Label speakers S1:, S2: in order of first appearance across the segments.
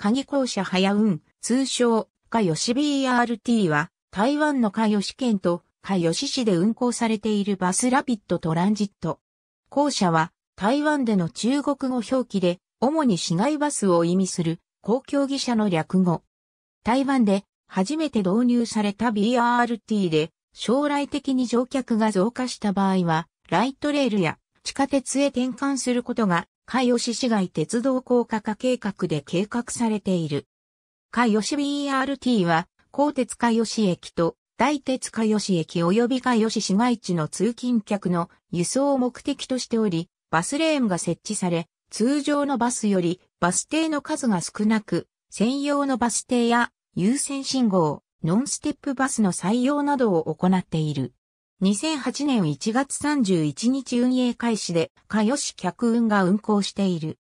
S1: 鍵校舎早運、通称、かよし BRT は、台湾のかよし県と、かよし市で運行されているバスラピッドトランジット。校舎は、台湾での中国語表記で、主に市街バスを意味する、公共汽車の略語。台湾で、初めて導入された BRT で、将来的に乗客が増加した場合は、ライトレールや地下鉄へ転換することが海吉市街鉄道高架化計画で計画されている。海吉 BRT は、高鉄海吉駅と大鉄海吉駅及び海吉市街地の通勤客の輸送を目的としており、バスレーンが設置され、通常のバスよりバス停の数が少なく、専用のバス停や優先信号、ノンステップバスの採用などを行っている。2008年1月31日運営開始で、かよし客運が運行している。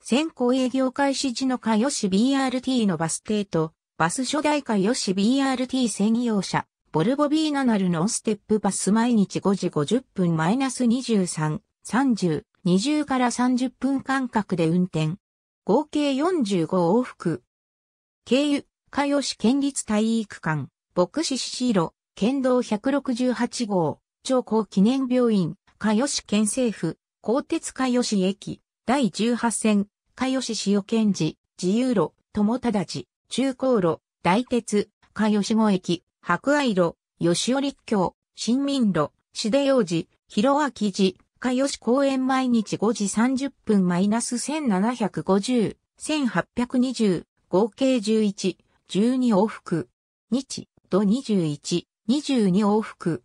S1: 先行営業開始時のかよし BRT のバス停と、バス初代かよし BRT 専用車、ボルボ B7 ノンステップバス毎日5時50分マイナス23、30、20から30分間隔で運転。合計45往復。経由、かよし県立体育館、牧師シシロ、県道168号、超高記念病院、かよし県政府、鋼鉄かよし駅、第18線、か加吉塩県寺、自由路、友忠寺、中高路、大鉄、加吉後駅、博愛路、吉尾立教、新民路、し市出洋寺、広明寺、よし公園毎日5時30分マイナス1750、1820、合計11、12往復、日、土21。22往復。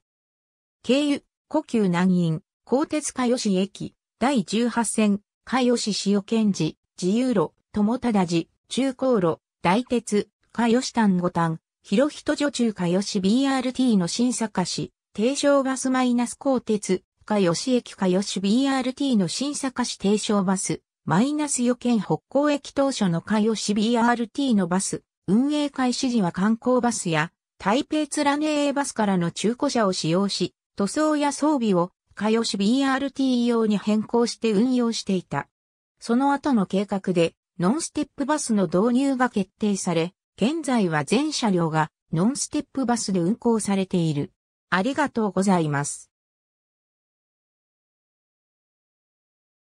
S1: 経由、故宮南院、鋼鉄かよし駅、第18線、かよし塩賢治、自由路、友忠寺、中高路、大鉄、かよし丹五丹、広人女中かよし BRT の新坂市、低床バスマイナス鋼鉄、かよし駅かよし BRT の新坂市低床バス、マイナス予見北港駅当初のかよし BRT のバス、運営開始時は観光バスや、台北ツラネーバスからの中古車を使用し、塗装や装備を、かよし BRT 用に変更して運用していた。その後の計画で、ノンステップバスの導入が決定され、現在は全車両がノンステップバスで運行されている。ありがとうございます。